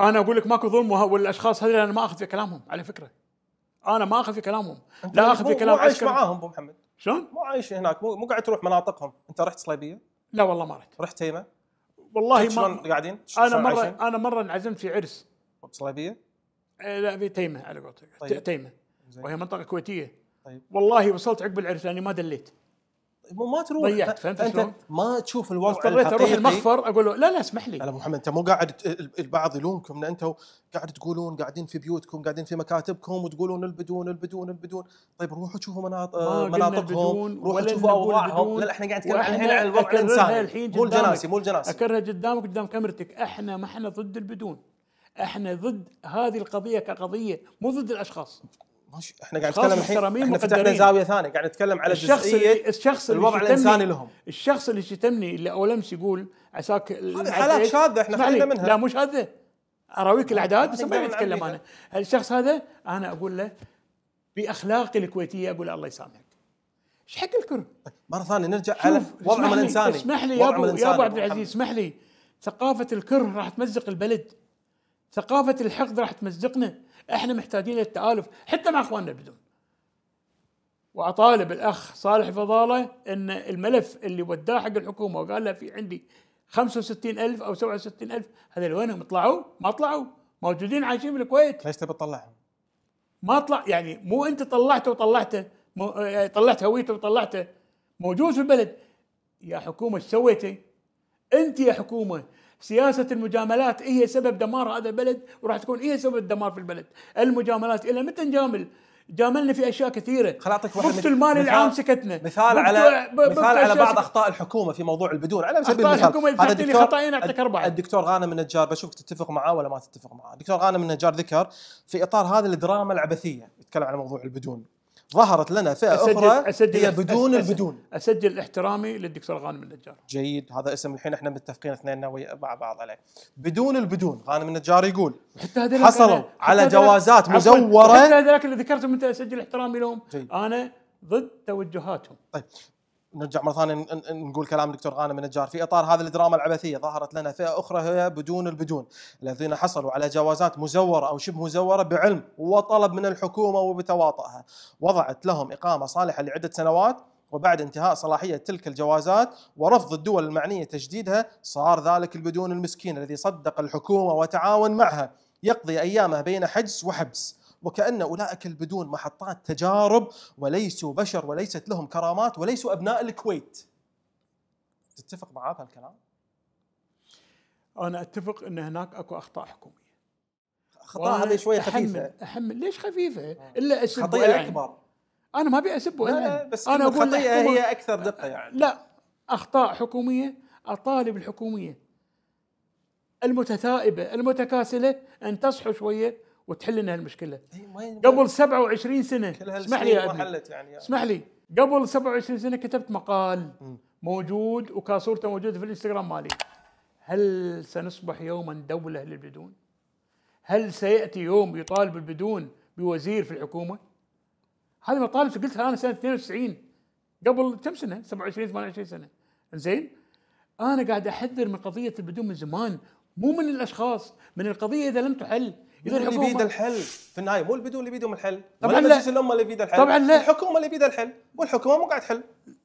انا اقول لك ماكو ظلم والاشخاص هذول انا ما اخذ في كلامهم على فكره انا ما اخذ في كلامهم لا اخذ في كلام مو عايش معاهم ابو محمد شلون؟ مو عايش هناك مو مو قاعد تروح مناطقهم انت رحت صليبيه؟ لا والله ما رحت رحت تيمه؟ والله ما شلون قاعدين؟ انا مره انا مره انعزمت في عرس صليبيه؟ إيه، لا في تيمه على قولتك طيب. تيمه زي. وهي منطقه كويتيه طيب. والله وصلت عقب العرس لاني ما دليت مو ما تروح ضيعت فهمت شلون؟ ما تشوف الوضع اضطريت اروح المخفر اقول له لا لا اسمح لي ابو محمد انت مو قاعد البعض يلومكم ان انتم قاعد تقولون قاعدين في بيوتكم قاعدين في مكاتبكم وتقولون البدون البدون البدون طيب روحوا شوفوا مناط... مناطقهم روحوا شوفوا اوضاعهم لا احنا قاعد نتكلم الحين عن الوضع الانساني مو الجناسي مو الجناسي اكرها قدامك قدام كاميرتك احنا ما احنا ضد البدون احنا ضد هذه القضيه كقضيه مو ضد الاشخاص ماشي احنا قاعد نتكلم الحين احنا فتحنا زاويه ثانيه قاعد نتكلم على الشخص جزئيه الشخص الوضع الانساني لهم الشخص اللي شتمني اللي اول امس يقول عساك هذه حالات شاذه احنا خلينا منها لا مو شاذه اراويك الاعداد بس ما اتكلم انا الشخص هذا انا اقول له باخلاقي الكويتيه اقول الله يسامحك ايش حق الكره؟ مره ثانيه نرجع على وضعهم الانساني اسمح لي يا ابو عبد العزيز اسمح لي ثقافه الكره راح تمزق البلد ثقافة الحقد راح تمزقنا احنا محتاجين للتآلف حتى مع اخواننا بدون واطالب الاخ صالح فضاله ان الملف اللي وداه حق الحكومه وقال له في عندي 65000 او 67000 هذول وينهم طلعوا؟ ما طلعوا موجودين عايشين بالكويت ليش تبي تطلعهم؟ ما طلع يعني مو انت طلعته وطلعته مو... آه، طلعت هويته وطلعته موجود في البلد يا حكومه ايش سويتي؟ انت يا حكومه سياسة المجاملات هي سبب دمار هذا البلد وراح تكون هي سبب الدمار في البلد المجاملات إلى متى نجامل جاملنا في اشياء كثيره خلاطك اعطيك واحد مفت المال العام سكتنا مثال على مثال على بعض اخطاء الحكومه في موضوع البذور على سبيل المثال الحكومه هذا لي خطأين اعطيك اربعه الدكتور غانم النجار بشوفك تتفق معاه ولا ما تتفق معاه الدكتور غانم النجار ذكر في اطار هذه الدراما العبثيه يتكلم على موضوع البدون ظهرت لنا فئه أسجل اخرى أسجل هي بدون أسجل البدون اسجل احترامي للدكتور غانم النجار جيد هذا اسم الحين احنا متفقين اثنيننا مع بعض عليه بدون البدون غانم النجار يقول حتى حصلوا حتى على جوازات مزوره حتى هذاك اللي ذكرتهم انت اسجل احترامي لهم جيد. انا ضد توجهاتهم طيب نرجع مره ثانيه نقول كلام الدكتور غانم النجار في اطار هذه الدراما العبثيه ظهرت لنا فئه اخرى هي بدون البدون الذين حصلوا على جوازات مزوره او شبه مزوره بعلم وطلب من الحكومه وبتواطئها وضعت لهم اقامه صالحه لعده سنوات وبعد انتهاء صلاحيه تلك الجوازات ورفض الدول المعنيه تجديدها صار ذلك البدون المسكين الذي صدق الحكومه وتعاون معها يقضي ايامه بين حجز وحبس وكأن أولئك البدون محطات تجارب وليسوا بشر وليست لهم كرامات وليسوا أبناء الكويت تتفق مع هذا الكلام؟ أنا أتفق أن هناك أكو أخطاء حكومية أخطاء هذه شوية خفيفة أحمل, أحمل ليش خفيفة؟ آه. إلا أسب خطيئة يعني. أكبر أنا ما أبي أسب لا, لا بس أنا أقول الخطية هي أكثر دقة يعني لا أخطاء حكومية أطالب الحكومية المتثائبة المتكاسلة أن تصحوا شوية وتحل لنا هالمشكله قبل 27 سنه اسمح لي يعني اسمح لي قبل 27 سنه كتبت مقال موجود وكاسورته موجوده في الانستغرام مالي هل سنصبح يوما دوله للبدون؟ هل سياتي يوم يطالب البدون بوزير في الحكومه؟ هذه مطالب قلتها انا سنه 92 قبل كم سنه؟ 27 28 سنه زين؟ انا قاعد احذر من قضيه البدون من زمان مو من الاشخاص من القضيه اذا لم تحل اذا اللي بيده الحل في النهايه مو اللي بيدهم اللي بيدهم الحل طبعا لا مجلس الامه اللي بيده الحل طبعا لا الحكومه اللي بيده الحل والحكومه مو قاعد تحل